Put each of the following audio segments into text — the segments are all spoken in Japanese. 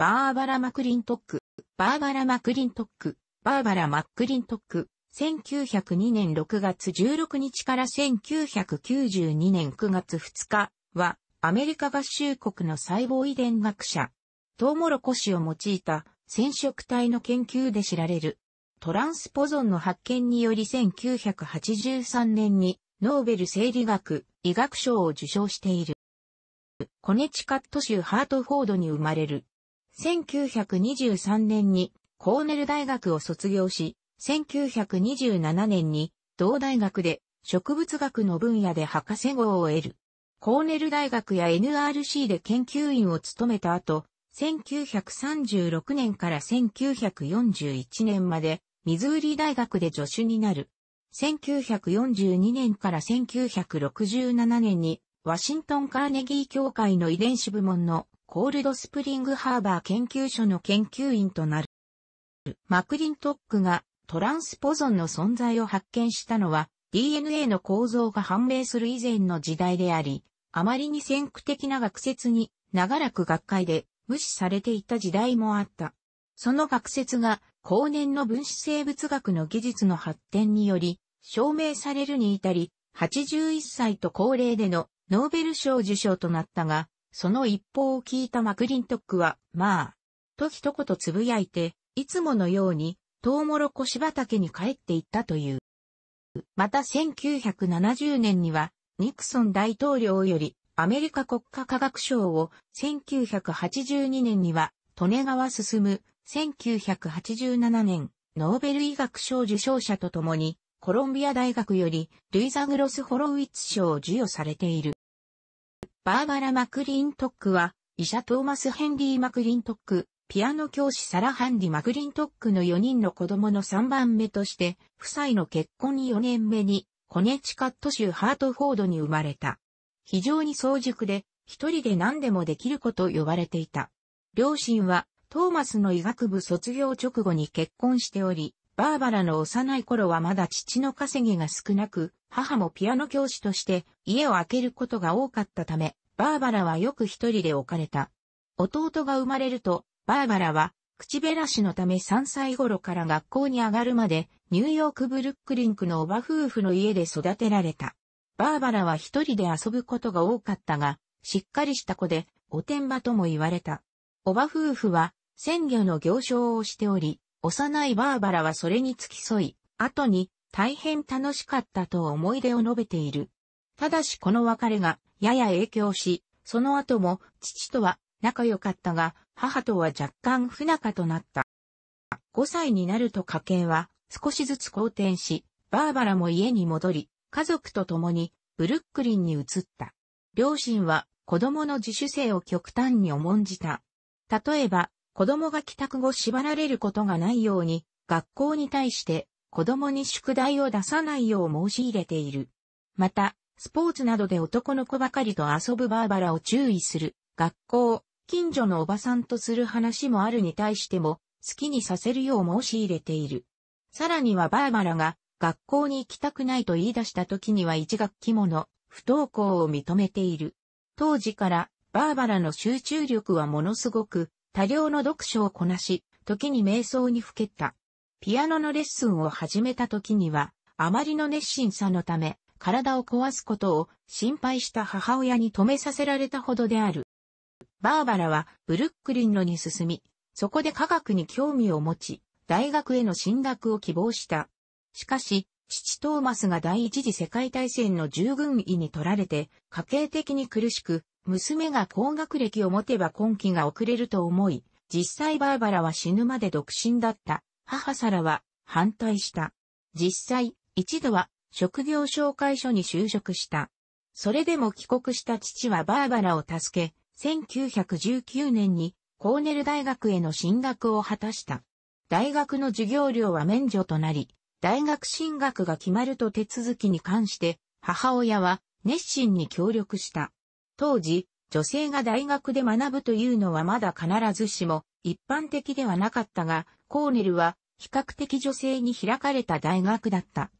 バーバラ・マクリントック、バーバラ・マクリントック、バーバラ・マックリントック、1902年6月16日から1992年9月2日は、アメリカ合衆国の細胞遺伝学者、トウモロコシを用いた染色体の研究で知られる、トランスポゾンの発見により1983年に、ノーベル生理学、医学賞を受賞している。コネチカット州ハートフォードに生まれる。1923年にコーネル大学を卒業し、1927年に同大学で植物学の分野で博士号を得る。コーネル大学や NRC で研究員を務めた後、1936年から1941年まで、ミズーリ大学で助手になる。1942年から1967年に、ワシントンカーネギー協会の遺伝子部門のコールドスプリングハーバー研究所の研究員となる。マクリントックがトランスポゾンの存在を発見したのは DNA の構造が判明する以前の時代であり、あまりに先駆的な学説に長らく学会で無視されていた時代もあった。その学説が後年の分子生物学の技術の発展により証明されるに至り、81歳と高齢でのノーベル賞受賞となったが、その一報を聞いたマクリントックは、まあ、と一言つぶやいて、いつものように、トウモロコシ畑に帰っていったという。また1970年には、ニクソン大統領より、アメリカ国家科学賞を、1982年には、利根川進む、1987年、ノーベル医学賞受賞者とともに、コロンビア大学より、ルイザ・グロス・ホロウィッツ賞を授与されている。バーバラ・マクリントックは、医者トーマス・ヘンリー・マクリントック、ピアノ教師サラ・ハンディ・マクリントックの4人の子供の3番目として、夫妻の結婚4年目に、コネチカット州ハートフォードに生まれた。非常に早熟で、一人で何でもできること呼ばれていた。両親は、トーマスの医学部卒業直後に結婚しており、バーバラの幼い頃はまだ父の稼ぎが少なく、母もピアノ教師として家を空けることが多かったため、バーバラはよく一人で置かれた。弟が生まれると、バーバラは、口減らしのため3歳頃から学校に上がるまで、ニューヨークブルックリンクのおば夫婦の家で育てられた。バーバラは一人で遊ぶことが多かったが、しっかりした子で、おてんばとも言われた。おば夫婦は、鮮魚の行商をしており、幼いバーバラはそれに付き添い、後に大変楽しかったと思い出を述べている。ただしこの別れがやや影響し、その後も父とは仲良かったが、母とは若干不仲となった。5歳になると家計は少しずつ好転し、バーバラも家に戻り、家族と共にブルックリンに移った。両親は子供の自主性を極端に重んじた。例えば、子供が帰宅後縛られることがないように、学校に対して子供に宿題を出さないよう申し入れている。また、スポーツなどで男の子ばかりと遊ぶバーバラを注意する、学校、近所のおばさんとする話もあるに対しても、好きにさせるよう申し入れている。さらにはバーバラが、学校に行きたくないと言い出した時には一学期もの、不登校を認めている。当時から、バーバラの集中力はものすごく、多量の読書をこなし、時に瞑想にふけった。ピアノのレッスンを始めた時には、あまりの熱心さのため、体を壊すことを心配した母親に止めさせられたほどである。バーバラはブルックリンのに進み、そこで科学に興味を持ち、大学への進学を希望した。しかし、父トーマスが第一次世界大戦の従軍医に取られて、家計的に苦しく、娘が高学歴を持てば今期が遅れると思い、実際バーバラは死ぬまで独身だった。母サラは反対した。実際、一度は職業紹介所に就職した。それでも帰国した父はバーバラを助け、1919年にコーネル大学への進学を果たした。大学の授業料は免除となり、大学進学が決まると手続きに関して、母親は熱心に協力した。当時、女性が大学で学ぶというのはまだ必ずしも一般的ではなかったが、コーネルは比較的女性に開かれた大学だった。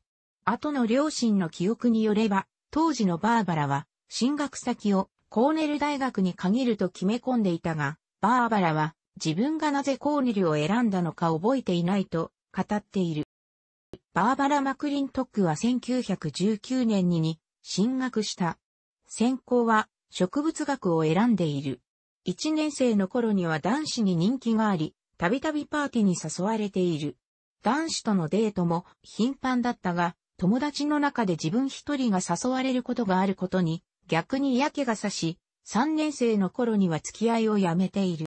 後の両親の記憶によれば、当時のバーバラは、進学先をコーネル大学に限ると決め込んでいたが、バーバラは、自分がなぜコーネルを選んだのか覚えていないと語っている。バーバラ・マクリントックは1919年にに進学した。専攻は植物学を選んでいる。1年生の頃には男子に人気があり、たびたびパーティーに誘われている。男子とのデートも頻繁だったが、友達の中で自分一人が誘われることがあることに、逆に嫌気がさし、3年生の頃には付き合いをやめている。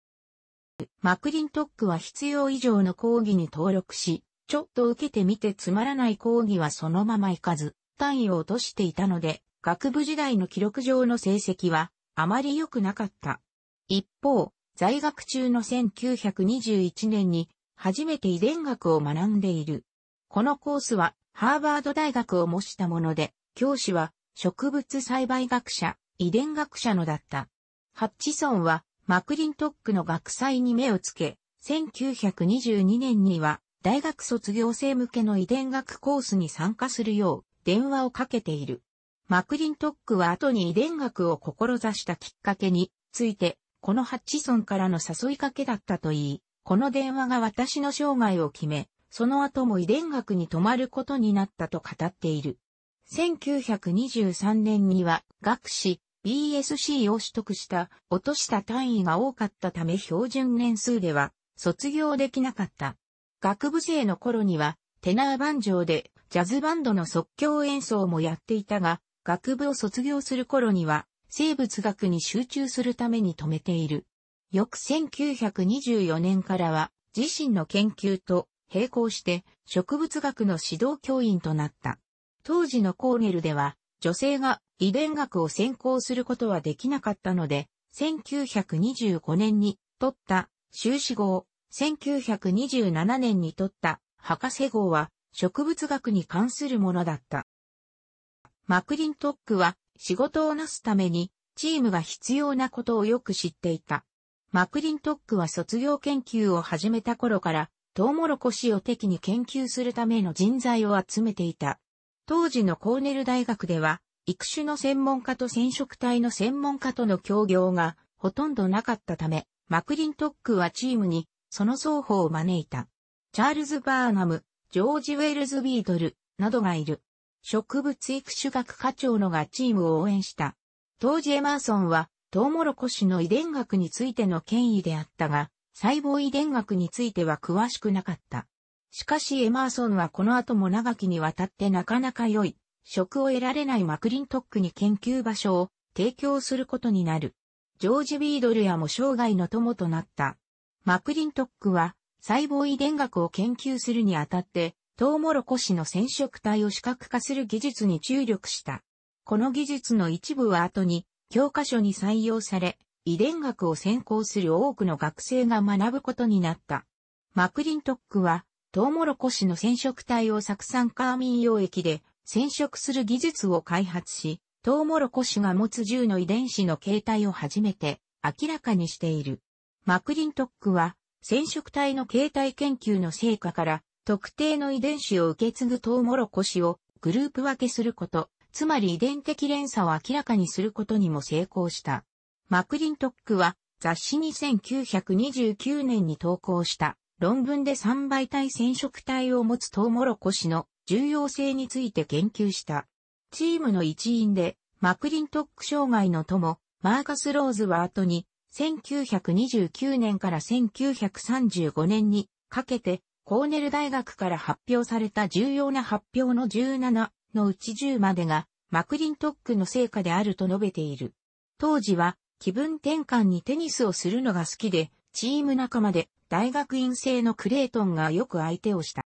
マクリントックは必要以上の講義に登録し、ちょっと受けてみてつまらない講義はそのまま行かず、単位を落としていたので、学部時代の記録上の成績はあまり良くなかった。一方、在学中の1921年に初めて遺伝学を学んでいる。このコースはハーバード大学を模したもので、教師は植物栽培学者、遺伝学者のだった。ハッチソンはマクリントックの学祭に目をつけ、1922年には大学卒業生向けの遺伝学コースに参加するよう電話をかけている。マクリントックは後に遺伝学を志したきっかけについてこのハッチソンからの誘いかけだったといい、この電話が私の生涯を決め、その後も遺伝学に泊まることになったと語っている。1923年には学士 BSc を取得した落とした単位が多かったため標準年数では卒業できなかった。学部生の頃にはテナー番上でジャズバンドの即興演奏もやっていたが、学部を卒業する頃には生物学に集中するために止めている。翌1924年からは自身の研究と並行して植物学の指導教員となった。当時のコーネルでは女性が遺伝学を専攻することはできなかったので、1925年に取った修士号、1927年に取った博士号は植物学に関するものだった。マクリントックは仕事をなすために、チームが必要なことをよく知っていた。マクリントックは卒業研究を始めた頃から、トウモロコシを敵に研究するための人材を集めていた。当時のコーネル大学では、育種の専門家と染色体の専門家との協業がほとんどなかったため、マクリントックはチームにその双方を招いた。チャールズ・バーナム、ジョージ・ウェルズ・ビートルなどがいる。植物育種学課長のがチームを応援した。当時エマーソンは、トウモロコシの遺伝学についての権威であったが、細胞遺伝学については詳しくなかった。しかしエマーソンはこの後も長きにわたってなかなか良い、職を得られないマクリントックに研究場所を提供することになる。ジョージ・ビードルやも生涯の友となった。マクリントックは細胞遺伝学を研究するにあたってトウモロコシの染色体を視覚化する技術に注力した。この技術の一部は後に教科書に採用され、遺伝学を専攻する多くの学生が学ぶことになった。マクリントックは、トウモロコシの染色体を酢酸カーミン溶液で染色する技術を開発し、トウモロコシが持つ銃の遺伝子の形態を初めて明らかにしている。マクリントックは染色体の形態研究の成果から特定の遺伝子を受け継ぐトウモロコシをグループ分けすること、つまり遺伝的連鎖を明らかにすることにも成功した。マクリントックは雑誌に1929年に投稿した論文で3倍体染色体を持つトウモロコシの重要性について研究した。チームの一員でマクリントック障害の友、マーカス・ローズは後に1929年から1935年にかけてコーネル大学から発表された重要な発表の17のうち10までがマクリントックの成果であると述べている。当時は気分転換にテニスをするのが好きで、チーム仲間で大学院生のクレイトンがよく相手をした。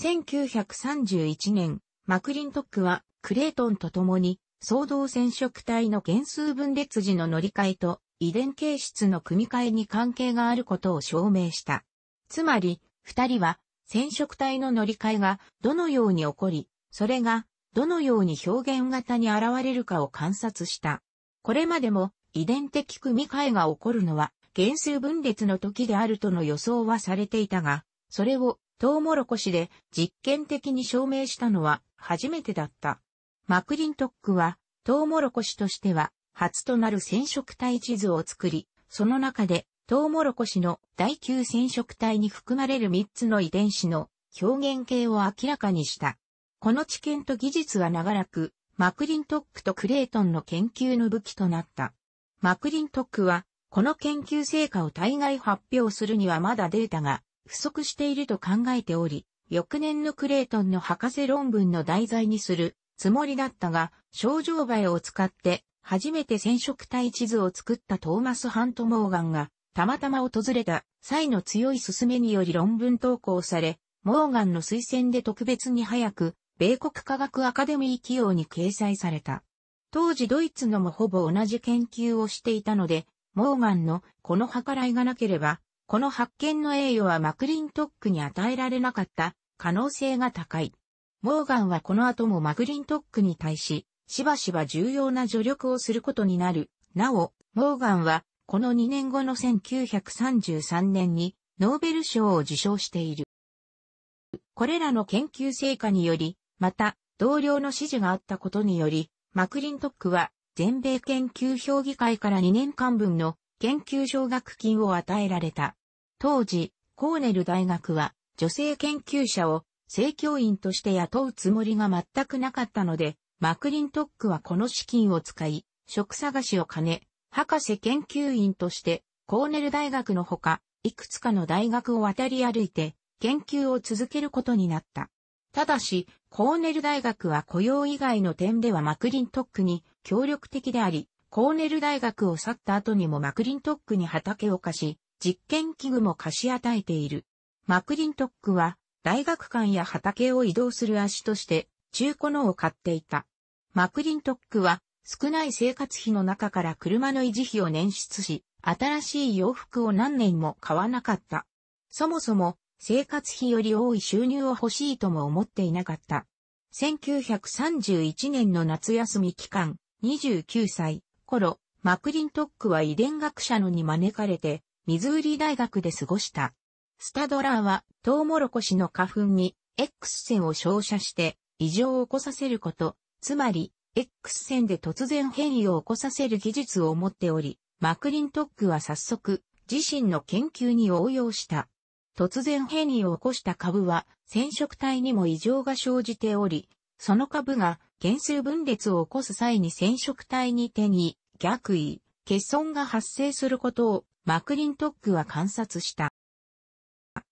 1931年、マクリントックはクレイトンと共に総動染色体の原数分裂時の乗り換えと遺伝形質の組み換えに関係があることを証明した。つまり、二人は染色体の乗り換えがどのように起こり、それがどのように表現型に現れるかを観察した。これまでも遺伝的組み換えが起こるのは原数分裂の時であるとの予想はされていたが、それをトウモロコシで実験的に証明したのは初めてだった。マクリントックはトウモロコシとしては初となる染色体地図を作り、その中でトウモロコシの第9染色体に含まれる3つの遺伝子の表現形を明らかにした。この知見と技術は長らく、マクリントックとクレイトンの研究の武器となった。マクリントックは、この研究成果を対外発表するにはまだデータが不足していると考えており、翌年のクレイトンの博士論文の題材にするつもりだったが、症状映えを使って初めて染色体地図を作ったトーマス・ハント・モーガンがたまたま訪れた際の強い勧めにより論文投稿され、モーガンの推薦で特別に早く、米国科学アカデミー企業に掲載された。当時ドイツのもほぼ同じ研究をしていたので、モーガンのこの計らいがなければ、この発見の栄誉はマクリントックに与えられなかった可能性が高い。モーガンはこの後もマクリントックに対し、しばしば重要な助力をすることになる。なお、モーガンはこの2年後の1933年にノーベル賞を受賞している。これらの研究成果により、また、同僚の指示があったことにより、マクリントックは全米研究評議会から2年間分の研究奨学金を与えられた。当時、コーネル大学は女性研究者を正教員として雇うつもりが全くなかったので、マクリントックはこの資金を使い、職探しを兼ね、博士研究員として、コーネル大学のほか、いくつかの大学を渡り歩いて、研究を続けることになった。ただし、コーネル大学は雇用以外の点ではマクリントックに協力的であり、コーネル大学を去った後にもマクリントックに畑を貸し、実験器具も貸し与えている。マクリントックは、大学館や畑を移動する足として、中古のを買っていた。マクリントックは、少ない生活費の中から車の維持費を捻出し、新しい洋服を何年も買わなかった。そもそも、生活費より多い収入を欲しいとも思っていなかった。1931年の夏休み期間、29歳、頃、マクリントックは遺伝学者のに招かれて、ミズーリ大学で過ごした。スタドラーは、トウモロコシの花粉に X 線を照射して、異常を起こさせること、つまり、X 線で突然変異を起こさせる技術を持っており、マクリントックは早速、自身の研究に応用した。突然変異を起こした株は、染色体にも異常が生じており、その株が減数分裂を起こす際に染色体に手に逆位、欠損が発生することをマクリントックは観察した。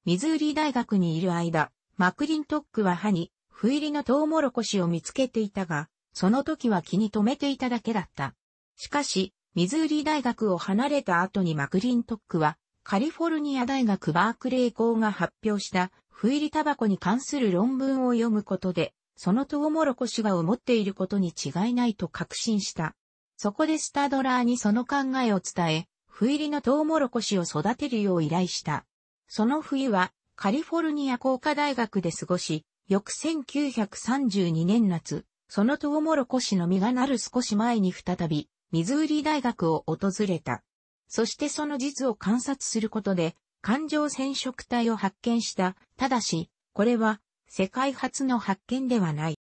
ミズーリ大学にいる間、マクリントックは歯に、不入りのトウモロコシを見つけていたが、その時は気に留めていただけだった。しかし、ミズーリ大学を離れた後にマクリントックは、カリフォルニア大学バークレー校が発表した不入りタバコに関する論文を読むことで、そのトウモロコシが思っていることに違いないと確信した。そこでスタドラーにその考えを伝え、不入りのトウモロコシを育てるよう依頼した。その冬はカリフォルニア工科大学で過ごし、翌1932年夏、そのトウモロコシの実がなる少し前に再び、ミズーリ大学を訪れた。そしてその実を観察することで、環状染色体を発見した。ただし、これは、世界初の発見ではない。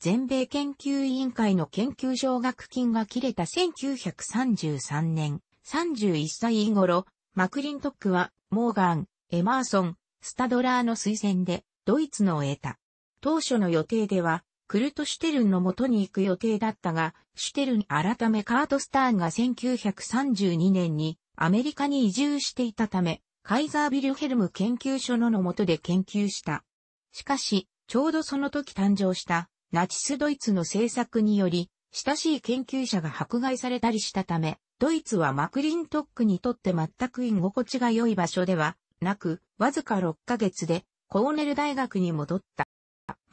全米研究委員会の研究奨学金が切れた1933年、31歳頃、マクリントックは、モーガン、エマーソン、スタドラーの推薦で、ドイツのを得た。当初の予定では、クルト・シュテルンの元に行く予定だったが、シュテルン改めカート・スターンが1932年にアメリカに移住していたため、カイザー・ビルヘルム研究所のの下で研究した。しかし、ちょうどその時誕生したナチスドイツの政策により、親しい研究者が迫害されたりしたため、ドイツはマクリントックにとって全く居心地が良い場所ではなく、わずか6ヶ月でコーネル大学に戻った。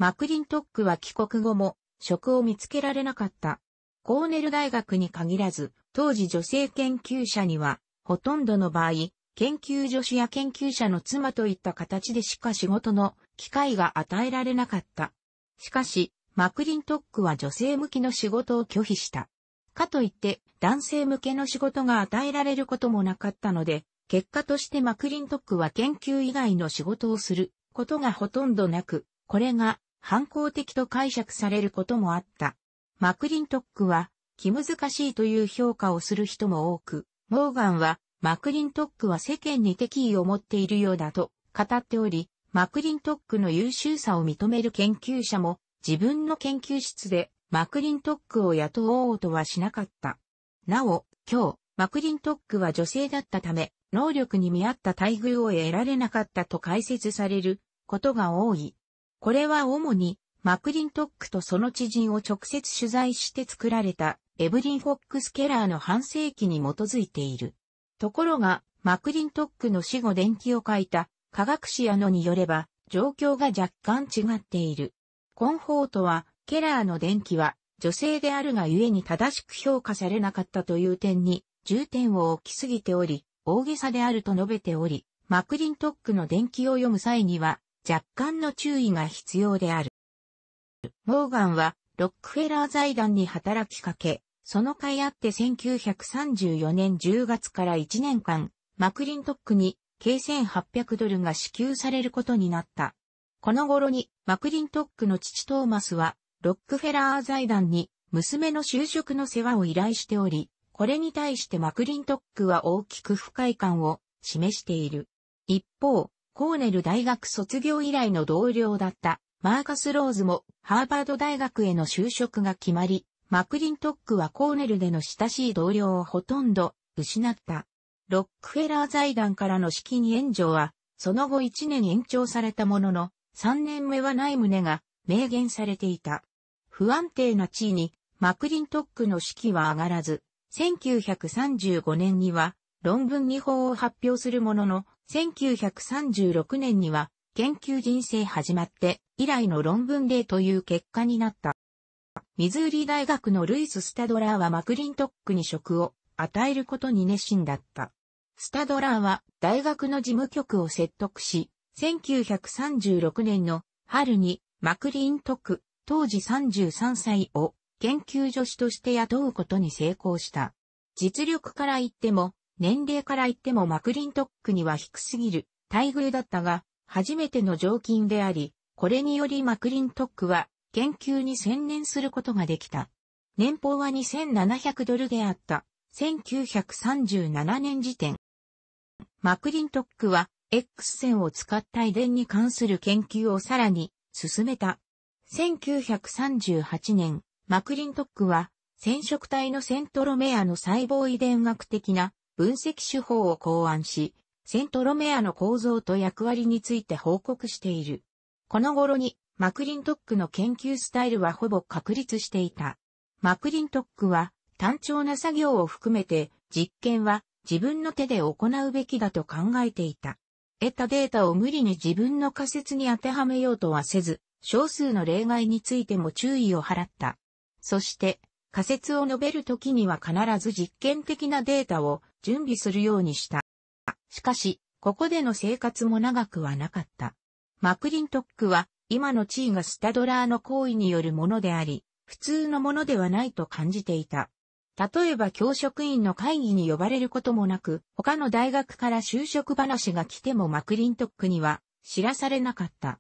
マクリントックは帰国後も職を見つけられなかった。コーネル大学に限らず、当時女性研究者には、ほとんどの場合、研究助手や研究者の妻といった形でしか仕事の機会が与えられなかった。しかし、マクリントックは女性向きの仕事を拒否した。かといって男性向けの仕事が与えられることもなかったので、結果としてマクリントックは研究以外の仕事をすることがほとんどなく、これが反抗的と解釈されることもあった。マクリントックは気難しいという評価をする人も多く、モーガンはマクリントックは世間に敵意を持っているようだと語っており、マクリントックの優秀さを認める研究者も自分の研究室でマクリントックを雇おうとはしなかった。なお、今日、マクリントックは女性だったため、能力に見合った待遇を得られなかったと解説されることが多い。これは主にマクリントックとその知人を直接取材して作られたエブリン・フォックス・ケラーの半世紀に基づいている。ところが、マクリントックの死後伝記を書いた科学誌やのによれば、状況が若干違っている。コンフォートは、ケラーの伝記は女性であるがゆえに正しく評価されなかったという点に重点を置きすぎており、大げさであると述べており、マクリントックの伝記を読む際には、若干の注意が必要である。モーガンはロックフェラー財団に働きかけ、その甲斐あって1934年10月から1年間、マクリントックに計1800ドルが支給されることになった。この頃にマクリントックの父トーマスは、ロックフェラー財団に娘の就職の世話を依頼しており、これに対してマクリントックは大きく不快感を示している。一方、コーネル大学卒業以来の同僚だったマーカス・ローズもハーバード大学への就職が決まり、マクリントックはコーネルでの親しい同僚をほとんど失った。ロックフェラー財団からの資金援助は、その後1年延長されたものの、3年目はない旨が明言されていた。不安定な地位にマクリントックの式は上がらず、1935年には論文2法を発表するものの、1936年には研究人生始まって以来の論文例という結果になった。ミズーリ大学のルイス・スタドラーはマクリントックに職を与えることに熱心だった。スタドラーは大学の事務局を説得し、1936年の春にマクリントック、当時33歳を研究助手として雇うことに成功した。実力から言っても年齢から言ってもマクリントックには低すぎる待遇だったが、初めての常勤であり、これによりマクリントックは研究に専念することができた。年俸は2700ドルであった。1937年時点。マクリントックは X 線を使った遺伝に関する研究をさらに進めた。1938年、マクリントックは染色体のセントロメアの細胞遺伝学的な分析手法を考案し、セントロメアの構造と役割について報告している。この頃に、マクリントックの研究スタイルはほぼ確立していた。マクリントックは、単調な作業を含めて、実験は自分の手で行うべきだと考えていた。得たデータを無理に自分の仮説に当てはめようとはせず、少数の例外についても注意を払った。そして、仮説を述べるときには必ず実験的なデータを準備するようにした。しかし、ここでの生活も長くはなかった。マクリントックは、今の地位がスタドラーの行為によるものであり、普通のものではないと感じていた。例えば教職員の会議に呼ばれることもなく、他の大学から就職話が来てもマクリントックには知らされなかった。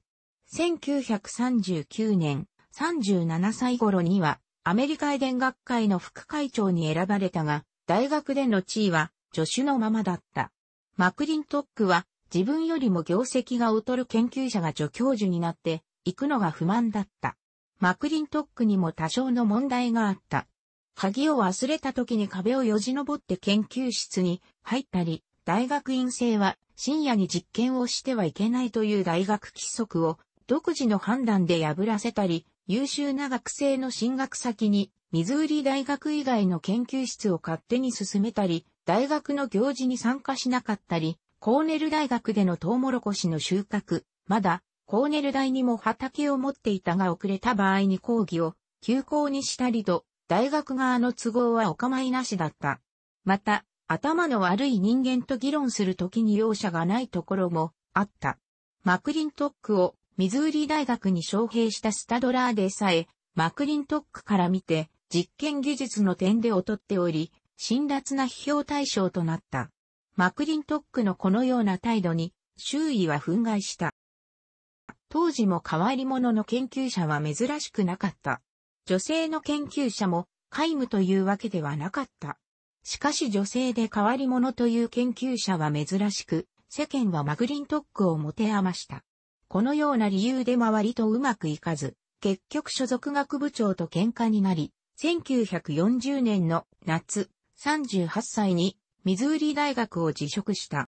1939年37歳頃にはアメリカ遺伝学会の副会長に選ばれたが、大学での地位は助手のままだった。マクリントックは自分よりも業績が劣る研究者が助教授になって行くのが不満だった。マクリントックにも多少の問題があった。鍵を忘れた時に壁をよじ登って研究室に入ったり、大学院生は深夜に実験をしてはいけないという大学規則を独自の判断で破らせたり、優秀な学生の進学先に、ミズーリ大学以外の研究室を勝手に進めたり、大学の行事に参加しなかったり、コーネル大学でのトウモロコシの収穫、まだ、コーネル大にも畑を持っていたが遅れた場合に講義を休校にしたりと、大学側の都合はお構いなしだった。また、頭の悪い人間と議論するときに容赦がないところもあった。マクリントックをミズーリ大学に招聘したスタドラーでさえ、マクリントックから見て、実験技術の点で劣っており、辛辣な批評対象となった。マクリントックのこのような態度に、周囲は憤慨した。当時も変わり者の研究者は珍しくなかった。女性の研究者も皆無というわけではなかった。しかし女性で変わり者という研究者は珍しく、世間はマグリントックを持て余した。このような理由で周りとうまくいかず、結局所属学部長と喧嘩になり、1940年の夏、38歳にミズーリ大学を辞職した。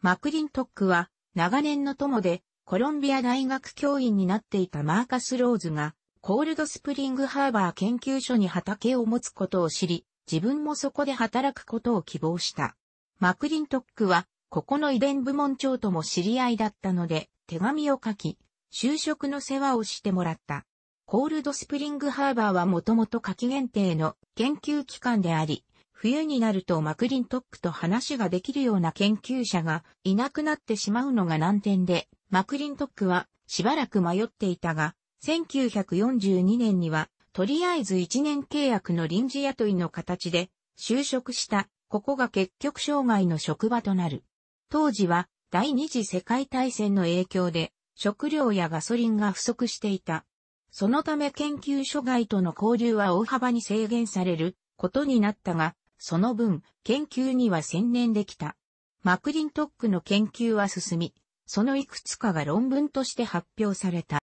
マクリントックは長年の友でコロンビア大学教員になっていたマーカス・ローズがコールドスプリングハーバー研究所に畑を持つことを知り、自分もそこで働くことを希望した。マクリントックは、ここの遺伝部門長とも知り合いだったので、手紙を書き、就職の世話をしてもらった。コールドスプリングハーバーはもともと夏季限定の研究機関であり、冬になるとマクリントックと話ができるような研究者がいなくなってしまうのが難点で、マクリントックはしばらく迷っていたが、1942年にはとりあえず1年契約の臨時雇いの形で就職した、ここが結局生涯の職場となる。当時は第二次世界大戦の影響で食料やガソリンが不足していた。そのため研究所外との交流は大幅に制限されることになったが、その分、研究には専念できた。マクリントックの研究は進み、そのいくつかが論文として発表された。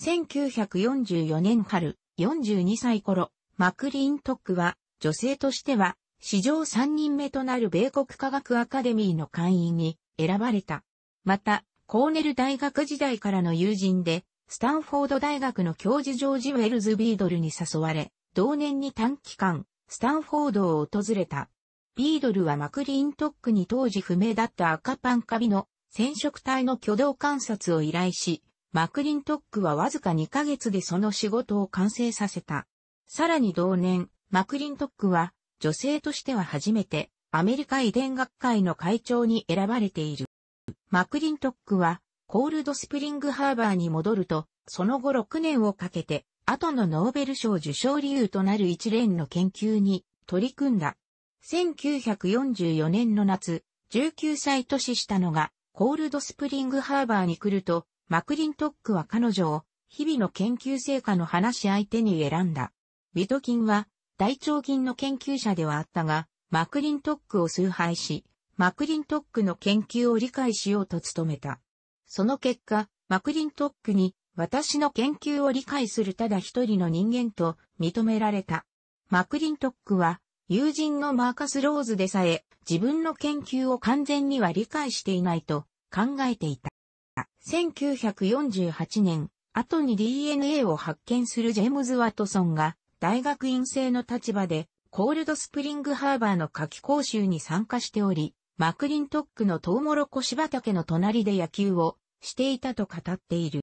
1944年春、42歳頃、マクリントックは、女性としては、史上3人目となる米国科学アカデミーの会員に選ばれた。また、コーネル大学時代からの友人で、スタンフォード大学の教授ジョージ・ウェルズ・ビードルに誘われ、同年に短期間、スタンフォードを訪れた。ビードルはマクリーントックに当時不明だった赤パンカビの染色体の挙動観察を依頼し、マクリントックはわずか2ヶ月でその仕事を完成させた。さらに同年、マクリントックは女性としては初めてアメリカ遺伝学会の会長に選ばれている。マクリントックは、コールドスプリングハーバーに戻ると、その後6年をかけて、後のノーベル賞受賞理由となる一連の研究に取り組んだ。1944年の夏、19歳年下のが、コールドスプリングハーバーに来ると、マクリントックは彼女を、日々の研究成果の話し相手に選んだ。ビトキンは、大腸菌の研究者ではあったが、マクリントックを崇拝し、マクリントックの研究を理解しようと努めた。その結果、マクリントックに私の研究を理解するただ一人の人間と認められた。マクリントックは友人のマーカス・ローズでさえ自分の研究を完全には理解していないと考えていた。1948年、後に DNA を発見するジェームズ・ワトソンが大学院生の立場でコールドスプリングハーバーの夏季講習に参加しており、マクリントックのトウモロコシ畑の隣で野球をしていたと語っている。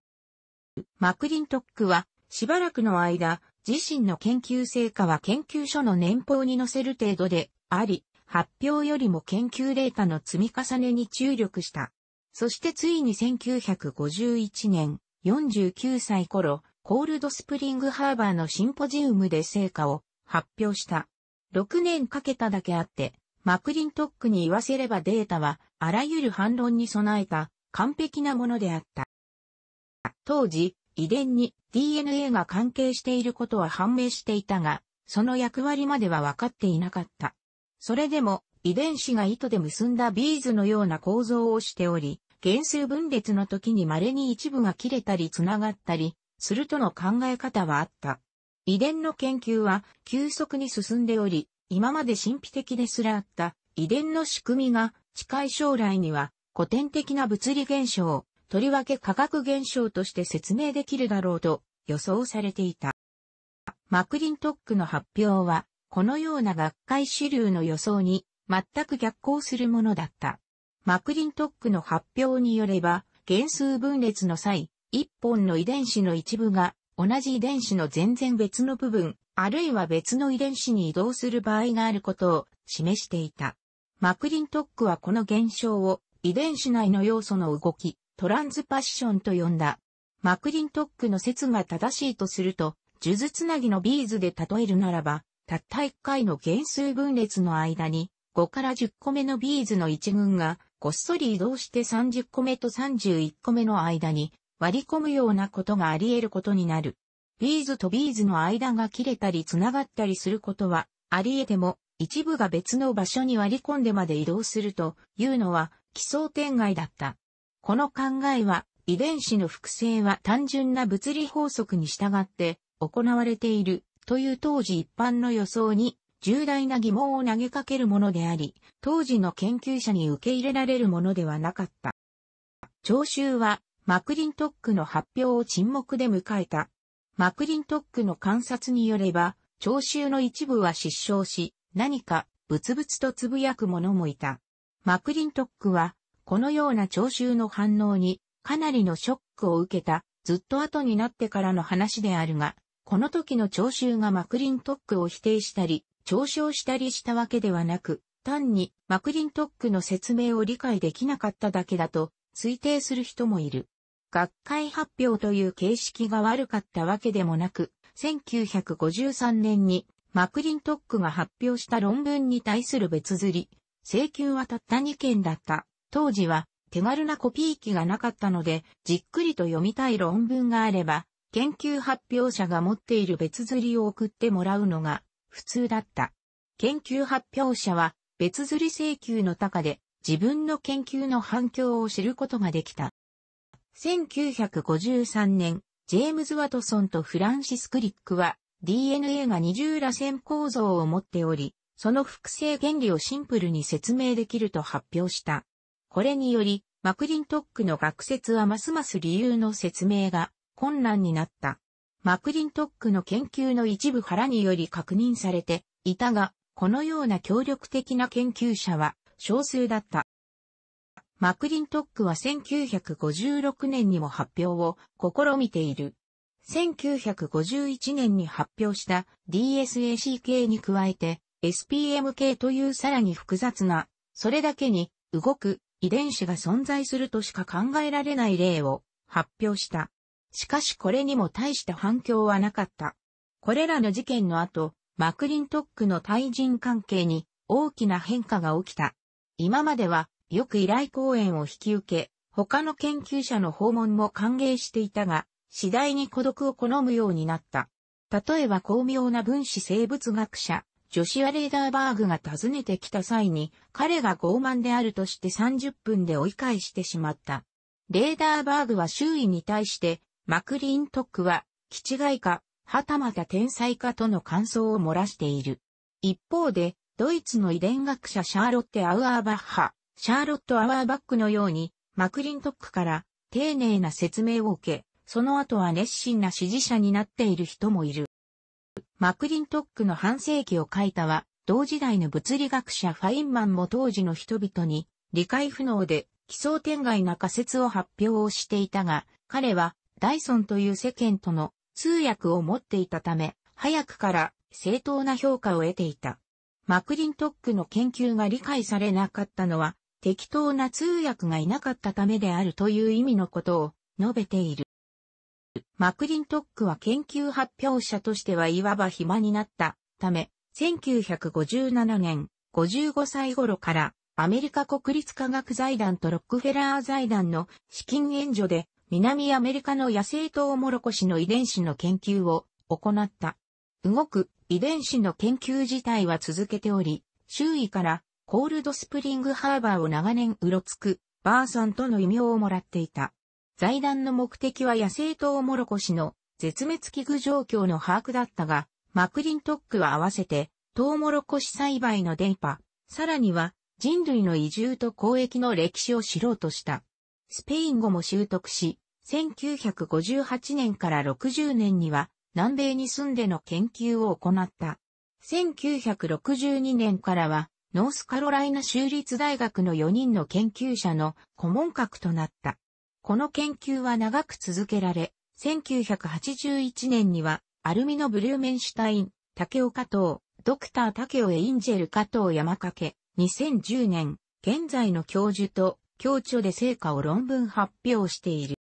マクリントックは、しばらくの間、自身の研究成果は研究所の年俸に載せる程度であり、発表よりも研究データの積み重ねに注力した。そしてついに1951年、49歳頃、コールドスプリングハーバーのシンポジウムで成果を発表した。6年かけただけあって、マクリントックに言わせればデータは、あらゆる反論に備えた、完璧なものであった。当時、遺伝に DNA が関係していることは判明していたが、その役割までは分かっていなかった。それでも、遺伝子が糸で結んだビーズのような構造をしており、原数分裂の時に稀に一部が切れたり繋がったり、するとの考え方はあった。遺伝の研究は急速に進んでおり、今まで神秘的ですらあった遺伝の仕組みが近い将来には古典的な物理現象、とりわけ化学現象として説明できるだろうと予想されていた。マクリントックの発表は、このような学会主流の予想に全く逆行するものだった。マクリントックの発表によれば、原数分裂の際、一本の遺伝子の一部が同じ遺伝子の全然別の部分、あるいは別の遺伝子に移動する場合があることを示していた。マクリントックはこの現象を遺伝子内の要素の動き、トランズパッションと呼んだ。マクリントックの説が正しいとすると、数珠つなぎのビーズで例えるならば、たった1回の減数分裂の間に、5から10個目のビーズの1群が、こっそり移動して30個目と31個目の間に、割り込むようなことがあり得ることになる。ビーズとビーズの間が切れたり繋がったりすることはあり得ても、一部が別の場所に割り込んでまで移動するというのは奇想天外だった。この考えは遺伝子の複製は単純な物理法則に従って行われているという当時一般の予想に重大な疑問を投げかけるものであり、当時の研究者に受け入れられるものではなかった。聴衆はマクリントックの発表を沈黙で迎えた。マクリントックの観察によれば、聴衆の一部は失笑し、何か、ぶつぶつとつぶやく者もいた。マクリントックは、このような聴衆の反応に、かなりのショックを受けた、ずっと後になってからの話であるが、この時の聴衆がマクリントックを否定したり、嘲笑したりしたわけではなく、単にマクリントックの説明を理解できなかっただけだと推定する人もいる。学会発表という形式が悪かったわけでもなく、1953年にマクリントックが発表した論文に対する別釣り、請求はたった2件だった。当時は手軽なコピー機がなかったので、じっくりと読みたい論文があれば、研究発表者が持っている別釣りを送ってもらうのが普通だった。研究発表者は別釣り請求の高で自分の研究の反響を知ることができた。1953年、ジェームズ・ワトソンとフランシス・クリックは DNA が二重螺旋構造を持っており、その複製原理をシンプルに説明できると発表した。これにより、マクリントックの学説はますます理由の説明が困難になった。マクリントックの研究の一部腹により確認されていたが、このような協力的な研究者は少数だった。マクリントックは1956年にも発表を試みている。1951年に発表した DSAC 系に加えて SPM 系というさらに複雑な、それだけに動く遺伝子が存在するとしか考えられない例を発表した。しかしこれにも大した反響はなかった。これらの事件の後、マクリントックの対人関係に大きな変化が起きた。今まではよく依頼講演を引き受け、他の研究者の訪問も歓迎していたが、次第に孤独を好むようになった。例えば巧妙な分子生物学者、ジョシュア・レーダーバーグが訪ねてきた際に、彼が傲慢であるとして30分で追い返してしまった。レーダーバーグは周囲に対して、マクリントックは、基地外か、はたまた天才かとの感想を漏らしている。一方で、ドイツの遺伝学者シャーロッテ・アウアーバッハ、シャーロット・アワーバックのように、マクリントックから丁寧な説明を受け、その後は熱心な支持者になっている人もいる。マクリントックの半世紀を書いたは、同時代の物理学者ファインマンも当時の人々に理解不能で奇想天外な仮説を発表をしていたが、彼はダイソンという世間との通訳を持っていたため、早くから正当な評価を得ていた。マクリントックの研究が理解されなかったのは、適当な通訳がいなかったためであるという意味のことを述べている。マクリントックは研究発表者としてはいわば暇になったため、1957年55歳頃からアメリカ国立科学財団とロックフェラー財団の資金援助で南アメリカの野生トウモロコシの遺伝子の研究を行った。動く遺伝子の研究自体は続けており、周囲からコールドスプリングハーバーを長年うろつく、バーサンとの異名をもらっていた。財団の目的は野生トウモロコシの絶滅危惧状況の把握だったが、マクリントックは合わせて、トウモロコシ栽培の電波、さらには人類の移住と交易の歴史を知ろうとした。スペイン語も習得し、1958年から60年には南米に住んでの研究を行った。1962年からはノースカロライナ州立大学の4人の研究者の顧問格となった。この研究は長く続けられ、1981年にはアルミのブルーメンシュタイン、竹尾加藤、ドクター竹尾エインジェル加藤山掛け、2010年、現在の教授と教著で成果を論文発表している。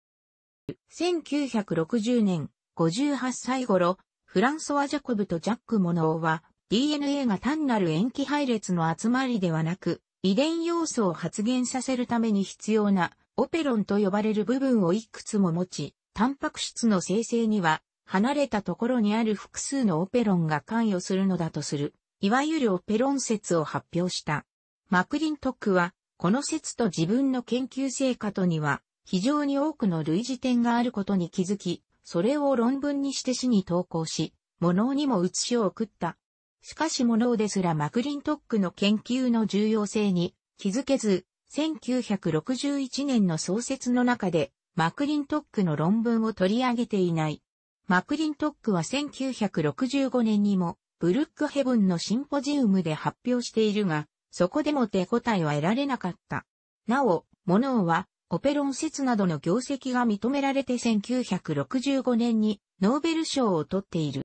1960年、58歳頃、フランソワ・ジャコブとジャック・モノオは、DNA が単なる塩基配列の集まりではなく、遺伝要素を発現させるために必要なオペロンと呼ばれる部分をいくつも持ち、タンパク質の生成には離れたところにある複数のオペロンが関与するのだとする、いわゆるオペロン説を発表した。マクリントックは、この説と自分の研究成果とには、非常に多くの類似点があることに気づき、それを論文にして死に投稿し、物にも写しを送った。しかしモノーですらマクリントックの研究の重要性に気づけず、1961年の創設の中でマクリントックの論文を取り上げていない。マクリントックは1965年にもブルックヘブンのシンポジウムで発表しているが、そこでも手応えは得られなかった。なお、モノーはオペロン説などの業績が認められて1965年にノーベル賞を取っている。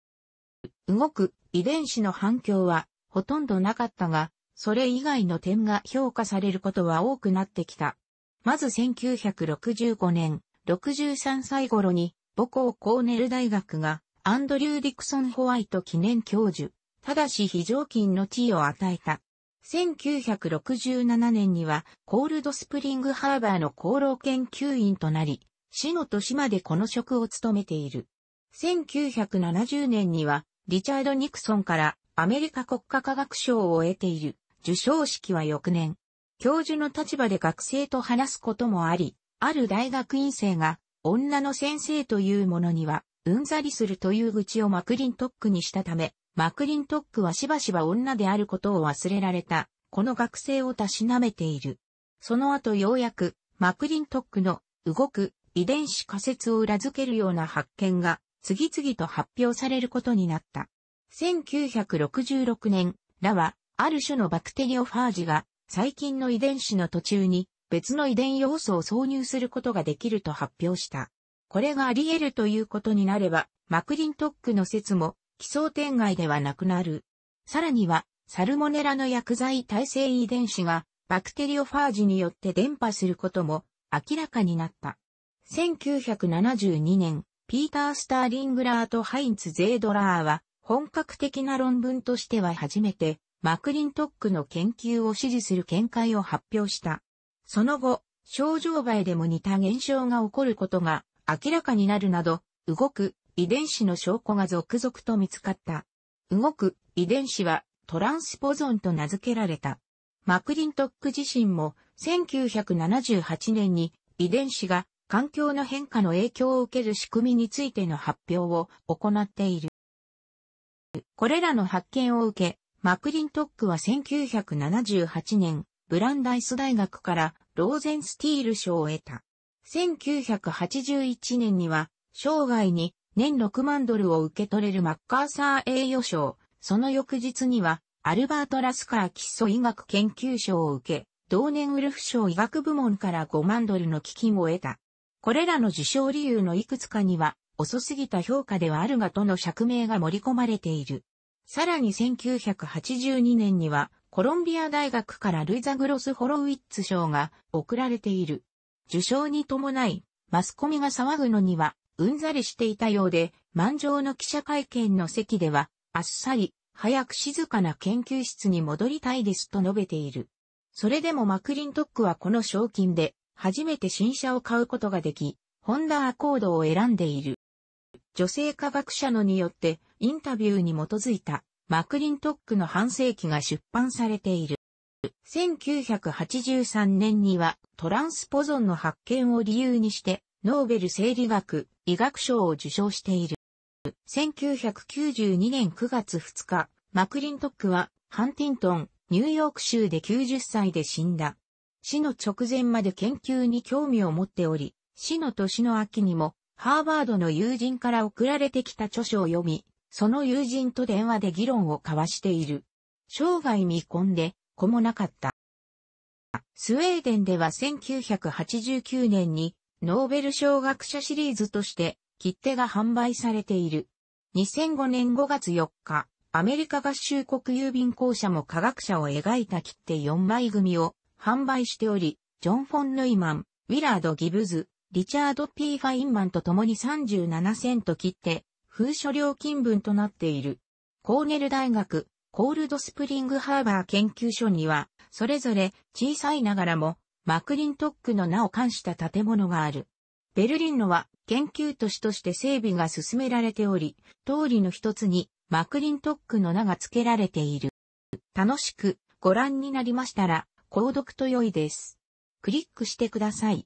動く遺伝子の反響はほとんどなかったが、それ以外の点が評価されることは多くなってきた。まず1965年、63歳頃に母校コーネル大学がアンドリュー・ディクソン・ホワイト記念教授、ただし非常勤の地位を与えた。1967年にはコールドスプリングハーバーの功労研究員となり、死の年までこの職を務めている。1970年にはリチャード・ニクソンからアメリカ国家科学賞を得ている。受賞式は翌年、教授の立場で学生と話すこともあり、ある大学院生が女の先生というものにはうんざりするという愚痴をマクリントックにしたため、マクリントックはしばしば女であることを忘れられた、この学生をたしなめている。その後ようやくマクリントックの動く遺伝子仮説を裏付けるような発見が次々と発表されることになった。1966年、らは、ある種のバクテリオファージが、細菌の遺伝子の途中に、別の遺伝要素を挿入することができると発表した。これがあり得るということになれば、マクリントックの説も、奇想天外ではなくなる。さらには、サルモネラの薬剤耐性遺伝子が、バクテリオファージによって伝播することも、明らかになった。1972年、ピーター・スターリングラーとハインツ・ゼードラーは、本格的な論文としては初めて、マクリントックの研究を支持する見解を発表した。その後、症状外でも似た現象が起こることが明らかになるなど、動く遺伝子の証拠が続々と見つかった。動く遺伝子はトランスポゾンと名付けられた。マクリントック自身も1978年に遺伝子が環境の変化の影響を受ける仕組みについての発表を行っている。これらの発見を受け、マクリントックは1978年、ブランダイス大学からローゼンスティール賞を得た。1981年には、生涯に年6万ドルを受け取れるマッカーサー栄誉賞、その翌日には、アルバート・ラスカー基礎医学研究賞を受け、同年ウルフ賞医学部門から5万ドルの基金を得た。これらの受賞理由のいくつかには、遅すぎた評価ではあるがとの釈明が盛り込まれている。さらに1982年には、コロンビア大学からルイザ・グロス・ホロウィッツ賞が贈られている。受賞に伴い、マスコミが騒ぐのには、うんざりしていたようで、満場の記者会見の席では、あっさり、早く静かな研究室に戻りたいですと述べている。それでもマクリントックはこの賞金で初めて新車を買うことができ、ホンダアコードを選んでいる。女性科学者のによってインタビューに基づいたマクリントックの半世紀が出版されている。1983年にはトランスポゾンの発見を理由にしてノーベル生理学医学賞を受賞している。1992年9月2日、マクリントックはハンティントン、ニューヨーク州で90歳で死んだ。死の直前まで研究に興味を持っており、死の年の秋にも、ハーバードの友人から送られてきた著書を読み、その友人と電話で議論を交わしている。生涯未婚で、子もなかった。スウェーデンでは1989年に、ノーベル賞学者シリーズとして、切手が販売されている。2005年5月4日、アメリカ合衆国郵便公社も科学者を描いた切手4枚組を販売しており、ジョン・フォン・ヌイマン、ウィラード・ギブズ、リチャード・ P・ ファインマンと共に37セント切って、封書料金分となっている。コーネル大学、コールドスプリングハーバー研究所には、それぞれ小さいながらも、マクリントックの名を冠した建物がある。ベルリンのは研究都市として整備が進められており、通りの一つにマクリントックの名が付けられている。楽しくご覧になりましたら、購読と良いです。クリックしてください。